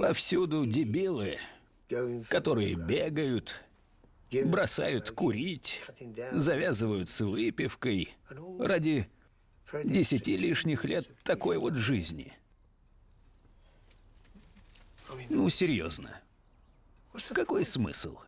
Повсюду дебилы, которые бегают, бросают курить, завязывают с выпивкой ради десяти лишних лет такой вот жизни. Ну, серьезно. Какой смысл?